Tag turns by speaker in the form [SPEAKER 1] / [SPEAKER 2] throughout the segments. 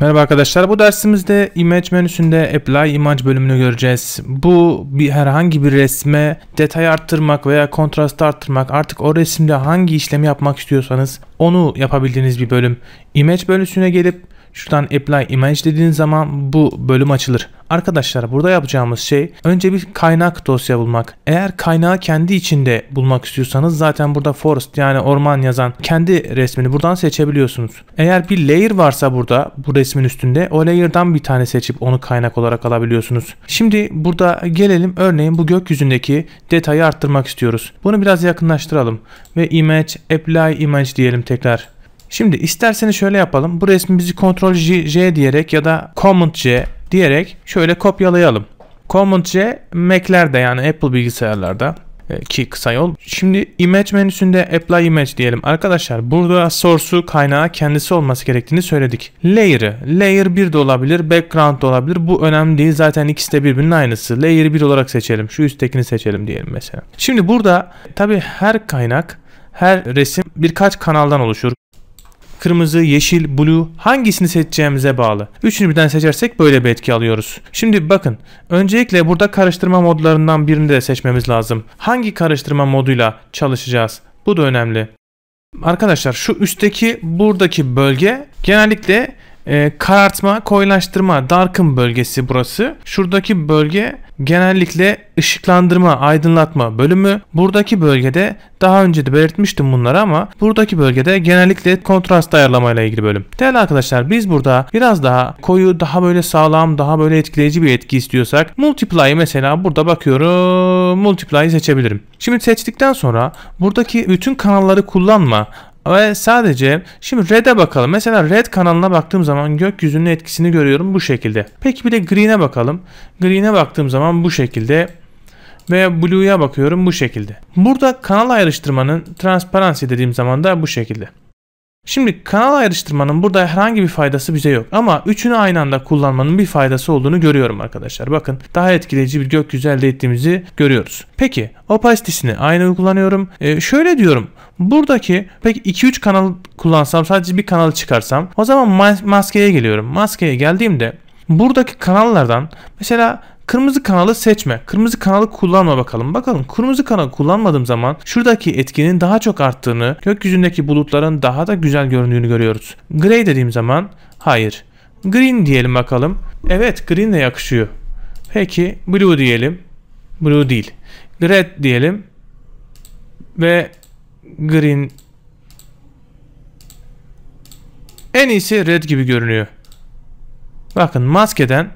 [SPEAKER 1] Merhaba arkadaşlar. Bu dersimizde Image menüsünde Apply Image bölümünü göreceğiz. Bu bir herhangi bir resme detay arttırmak veya kontrast arttırmak, artık o resimde hangi işlemi yapmak istiyorsanız onu yapabildiğiniz bir bölüm. Image bölümüne gelip Şuradan apply image dediğiniz zaman bu bölüm açılır. Arkadaşlar burada yapacağımız şey önce bir kaynak dosya bulmak. Eğer kaynağı kendi içinde bulmak istiyorsanız zaten burada forest yani orman yazan kendi resmini buradan seçebiliyorsunuz. Eğer bir layer varsa burada bu resmin üstünde o layer'dan bir tane seçip onu kaynak olarak alabiliyorsunuz. Şimdi burada gelelim örneğin bu gökyüzündeki detayı arttırmak istiyoruz. Bunu biraz yakınlaştıralım ve image apply image diyelim tekrar. Şimdi isterseniz şöyle yapalım. Bu resmimizi Ctrl J, J diyerek ya da Command J diyerek şöyle kopyalayalım. Command J Mac'lerde yani Apple bilgisayarlarda e, ki kısa yol. Şimdi image menüsünde apply image diyelim. Arkadaşlar burada source'u kaynağı kendisi olması gerektiğini söyledik. Layer'ı. Layer 1 de olabilir. Background da olabilir. Bu önemli değil. Zaten ikisi de birbirinin aynısı. Layer 1 olarak seçelim. Şu üsttekini seçelim diyelim mesela. Şimdi burada tabii her kaynak her resim birkaç kanaldan oluşur kırmızı, yeşil, blue hangisini seçeceğimize bağlı. Üçünü birden seçersek böyle bir etki alıyoruz. Şimdi bakın öncelikle burada karıştırma modlarından birini de seçmemiz lazım. Hangi karıştırma moduyla çalışacağız? Bu da önemli. Arkadaşlar şu üstteki buradaki bölge genellikle e, karartma, koyulaştırma, darkın bölgesi burası. Şuradaki bölge genellikle ışıklandırma, aydınlatma bölümü. Buradaki bölgede daha önce de belirtmiştim bunları ama buradaki bölgede genellikle kontrast ayarlamayla ilgili bölüm. Değerli arkadaşlar biz burada biraz daha koyu, daha böyle sağlam, daha böyle etkileyici bir etki istiyorsak multiply mesela burada bakıyorum multiply'ı seçebilirim. Şimdi seçtikten sonra buradaki bütün kanalları kullanma. Ve sadece şimdi red'e bakalım. Mesela red kanalına baktığım zaman gökyüzünün etkisini görüyorum bu şekilde. Peki bir de green'e bakalım. Green'e baktığım zaman bu şekilde ve blue'ya bakıyorum bu şekilde. Burada kanal ayrıştırmanın transparansı dediğim zaman da bu şekilde. Şimdi kanal ayrıştırmanın burada herhangi bir faydası bize yok ama üçünü aynı anda kullanmanın bir faydası olduğunu görüyorum arkadaşlar. Bakın daha etkileyici bir gökyüzü elde ettiğimizi görüyoruz. Peki opacitesini aynı kullanıyorum. E, ee, şöyle diyorum Buradaki peki 2-3 kanal kullansam sadece bir kanalı çıkarsam o zaman maskeye geliyorum. Maskeye geldiğimde buradaki kanallardan mesela kırmızı kanalı seçme. Kırmızı kanalı kullanma bakalım. Bakalım kırmızı kanalı kullanmadığım zaman şuradaki etkinin daha çok arttığını, gökyüzündeki bulutların daha da güzel göründüğünü görüyoruz. Gray dediğim zaman hayır. Green diyelim bakalım. Evet green de yakışıyor. Peki blue diyelim. Blue değil. Red diyelim. Ve Green. En iyisi red gibi görünüyor. Bakın maskeden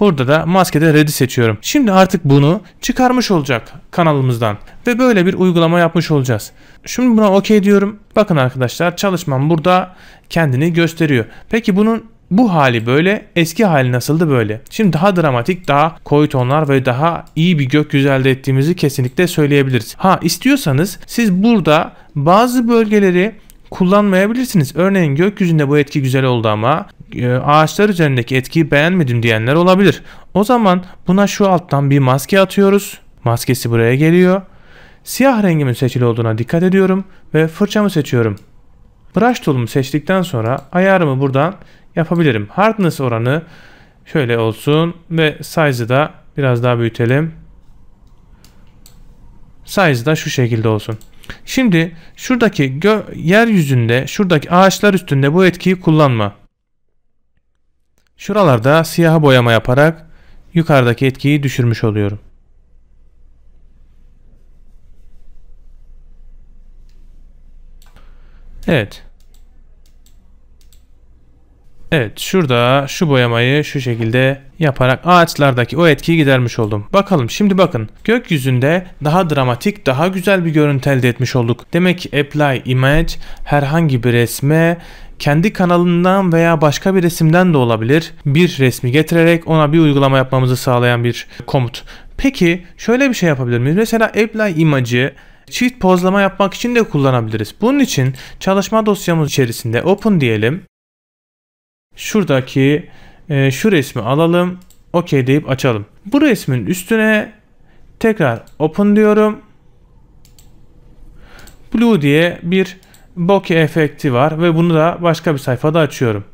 [SPEAKER 1] burada da maskede red'i seçiyorum. Şimdi artık bunu çıkarmış olacak kanalımızdan ve böyle bir uygulama yapmış olacağız. Şimdi buna okey diyorum. Bakın arkadaşlar çalışmam burada kendini gösteriyor. Peki bunun bu hali böyle, eski hali nasıldı böyle. Şimdi daha dramatik, daha koyu tonlar ve daha iyi bir gökyüzü elde ettiğimizi kesinlikle söyleyebiliriz. Ha istiyorsanız siz burada bazı bölgeleri kullanmayabilirsiniz. Örneğin gökyüzünde bu etki güzel oldu ama e, ağaçlar üzerindeki etkiyi beğenmedim diyenler olabilir. O zaman buna şu alttan bir maske atıyoruz. Maskesi buraya geliyor. Siyah rengimin seçili olduğuna dikkat ediyorum ve fırçamı seçiyorum. Brush tool'umu seçtikten sonra ayarımı buradan yapabilirim. Hardness oranı şöyle olsun ve size'ı da biraz daha büyütelim. Size da şu şekilde olsun. Şimdi şuradaki yeryüzünde, şuradaki ağaçlar üstünde bu etkiyi kullanma. Şuralarda siyaha boyama yaparak yukarıdaki etkiyi düşürmüş oluyorum. Evet. Evet şurada şu boyamayı şu şekilde yaparak ağaçlardaki o etkiyi gidermiş oldum. Bakalım şimdi bakın gökyüzünde daha dramatik daha güzel bir görüntü elde etmiş olduk. Demek ki apply image herhangi bir resme kendi kanalından veya başka bir resimden de olabilir bir resmi getirerek ona bir uygulama yapmamızı sağlayan bir komut. Peki şöyle bir şey yapabilir miyiz? Mesela apply Image'i çift pozlama yapmak için de kullanabiliriz. Bunun için çalışma dosyamız içerisinde open diyelim şuradaki e, şu resmi alalım. OK deyip açalım. Bu resmin üstüne tekrar open diyorum. Blue diye bir bokeh efekti var ve bunu da başka bir sayfada açıyorum.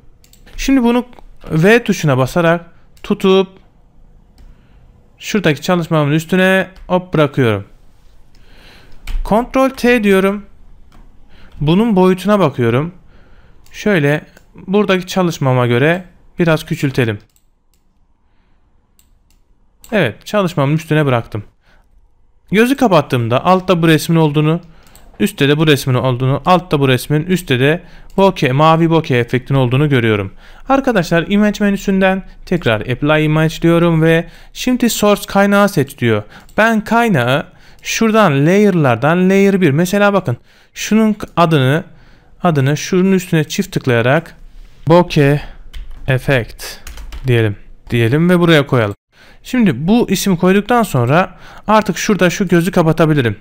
[SPEAKER 1] Şimdi bunu V tuşuna basarak tutup şuradaki çalışmamın üstüne hop bırakıyorum. Ctrl T diyorum. Bunun boyutuna bakıyorum. Şöyle buradaki çalışmama göre biraz küçültelim. Evet çalışmamın üstüne bıraktım. Gözü kapattığımda altta bu resmin olduğunu, üstte de bu resmin olduğunu, altta bu resmin, üstte de bokeh, mavi bokeh efektin olduğunu görüyorum. Arkadaşlar image menüsünden tekrar apply image diyorum ve şimdi source kaynağı seç diyor. Ben kaynağı şuradan layer'lardan layer 1 mesela bakın şunun adını adını şunun üstüne çift tıklayarak bokeh effect diyelim. Diyelim ve buraya koyalım. Şimdi bu isim koyduktan sonra artık şurada şu gözü kapatabilirim.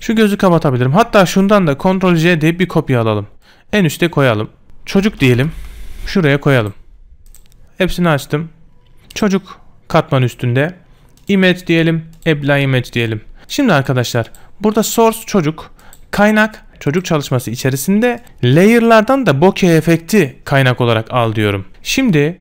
[SPEAKER 1] Şu gözü kapatabilirim. Hatta şundan da Ctrl J deyip bir kopya alalım. En üste koyalım. Çocuk diyelim. Şuraya koyalım. Hepsini açtım. Çocuk katman üstünde. Image diyelim. Apply Image diyelim. Şimdi arkadaşlar burada source çocuk, kaynak çocuk çalışması içerisinde layer'lardan da bokeh efekti kaynak olarak al diyorum. Şimdi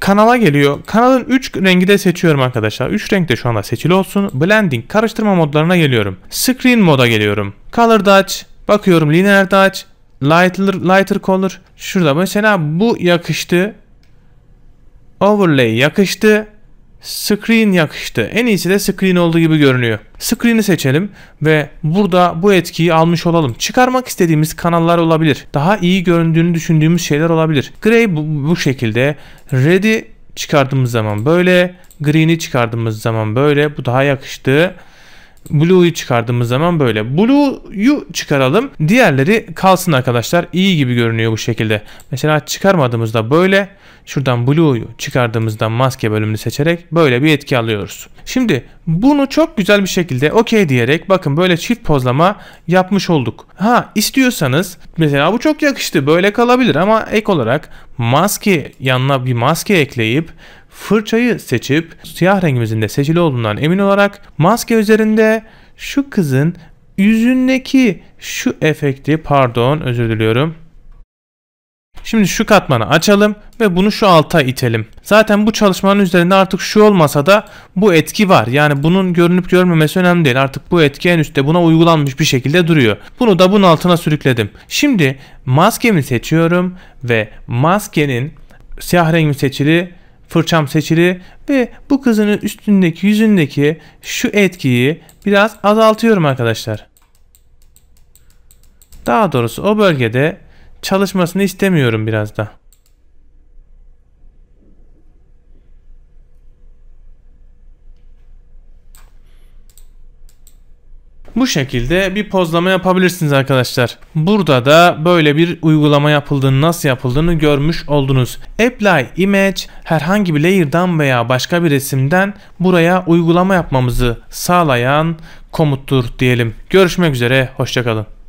[SPEAKER 1] kanala geliyor. Kanalın 3 rengi de seçiyorum arkadaşlar. 3 renk de şu anda seçili olsun. Blending karıştırma modlarına geliyorum. Screen moda geliyorum. Color dodge. Bakıyorum linear dodge. Lighter, lighter color. Şurada mesela bu yakıştı. Overlay yakıştı. Screen yakıştı. En iyisi de screen olduğu gibi görünüyor. Screen'i seçelim ve burada bu etkiyi almış olalım. Çıkarmak istediğimiz kanallar olabilir. Daha iyi göründüğünü düşündüğümüz şeyler olabilir. Gray bu, bu şekilde. Red'i çıkardığımız zaman böyle. Green'i çıkardığımız zaman böyle. Bu daha yakıştı. Blue'yu çıkardığımız zaman böyle. Blue'yu çıkaralım. Diğerleri kalsın arkadaşlar. İyi gibi görünüyor bu şekilde. Mesela çıkarmadığımızda böyle şuradan Blue'yu çıkardığımızdan maske bölümünü seçerek böyle bir etki alıyoruz. Şimdi bunu çok güzel bir şekilde okey diyerek bakın böyle çift pozlama yapmış olduk. Ha istiyorsanız mesela bu çok yakıştı böyle kalabilir ama ek olarak maske yanına bir maske ekleyip fırçayı seçip siyah rengimizin de seçili olduğundan emin olarak maske üzerinde şu kızın yüzündeki şu efekti pardon özür diliyorum Şimdi şu katmanı açalım ve bunu şu alta itelim. Zaten bu çalışmanın üzerinde artık şu olmasa da bu etki var. Yani bunun görünüp görmemesi önemli değil. Artık bu etki en üstte buna uygulanmış bir şekilde duruyor. Bunu da bunun altına sürükledim. Şimdi maskemi seçiyorum ve maskenin siyah rengi seçili fırçam seçili ve bu kızın üstündeki yüzündeki şu etkiyi biraz azaltıyorum arkadaşlar. Daha doğrusu o bölgede çalışmasını istemiyorum biraz da. Bu şekilde bir pozlama yapabilirsiniz arkadaşlar. Burada da böyle bir uygulama yapıldığını nasıl yapıldığını görmüş oldunuz. Apply Image herhangi bir layer'dan veya başka bir resimden buraya uygulama yapmamızı sağlayan komuttur diyelim. Görüşmek üzere, hoşçakalın.